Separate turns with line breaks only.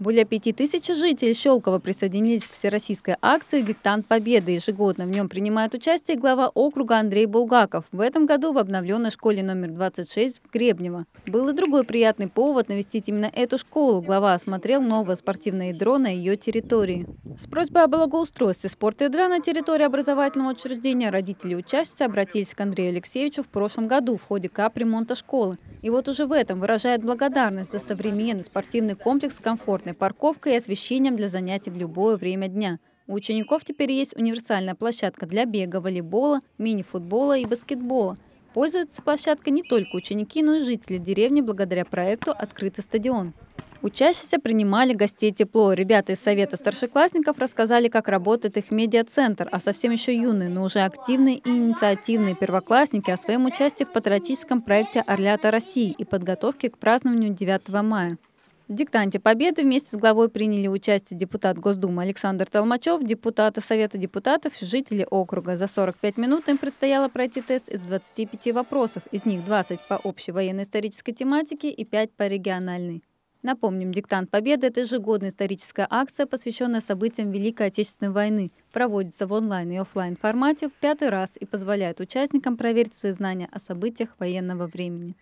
Более пяти тысяч жителей Щелково присоединились к всероссийской акции «Диктант Победы». Ежегодно в нем принимает участие глава округа Андрей Булгаков. В этом году в обновленной школе номер 26 в Гребнево. Был и другой приятный повод навестить именно эту школу. Глава осмотрел новое спортивное ядро на ее территории. С просьбой о благоустройстве спорта и игра на территории образовательного учреждения родители учащихся обратились к Андрею Алексеевичу в прошлом году в ходе капремонта школы. И вот уже в этом выражает благодарность за современный спортивный комплекс с комфортной парковкой и освещением для занятий в любое время дня. У учеников теперь есть универсальная площадка для бега, волейбола, мини-футбола и баскетбола. Пользуются площадкой не только ученики, но и жители деревни благодаря проекту «Открытый стадион». Учащиеся принимали гостей тепло. Ребята из Совета старшеклассников рассказали, как работает их медиацентр, а совсем еще юные, но уже активные и инициативные первоклассники о своем участии в патриотическом проекте «Орлята России» и подготовке к празднованию 9 мая. В диктанте Победы вместе с главой приняли участие депутат Госдумы Александр Толмачев, депутаты Совета депутатов, жители округа. За 45 минут им предстояло пройти тест из 25 вопросов, из них 20 по общей военно-исторической тематике и 5 по региональной. Напомним, «Диктант Победы» — это ежегодная историческая акция, посвященная событиям Великой Отечественной войны. Проводится в онлайн и офлайн формате в пятый раз и позволяет участникам проверить свои знания о событиях военного времени.